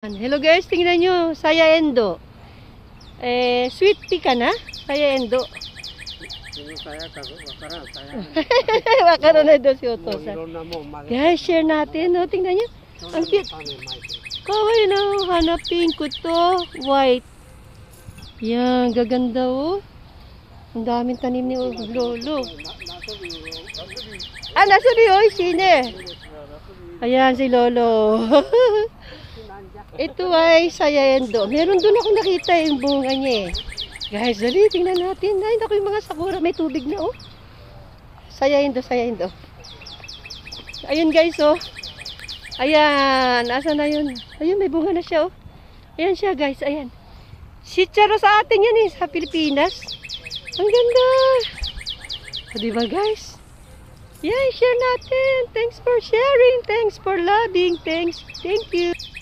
Hello guys, tingnan nyo, saya endo. Eh, sweet pea ka na? Saya endo. Wakaro na ito si Otosa. Guys, share natin. No? Oh, tingnan nyo. Ang cute. Kaway na. Hanapin ko to. White. Yan, gaganda oh. Ang daming tanim ni Lolo. Ah, nasa ni Oy, sine. Ayan, si Lolo. Ito ay sayayando. Meron doon ako nakita yung bunga niya eh. Guys, dali, tingnan natin. Ay, naku yung mga sakura. May tubig na oh. Sayayando, sayayando. Ayun guys oh. Ayan, asa na yun? Ayun, may bunga na siya oh. Ayan siya guys, ayan. Si Charo sa atin yan eh, sa Pilipinas. Ang ganda. O, diba guys? Yay, share natin. Thanks for sharing. Thanks for loving. Thanks. Thank you.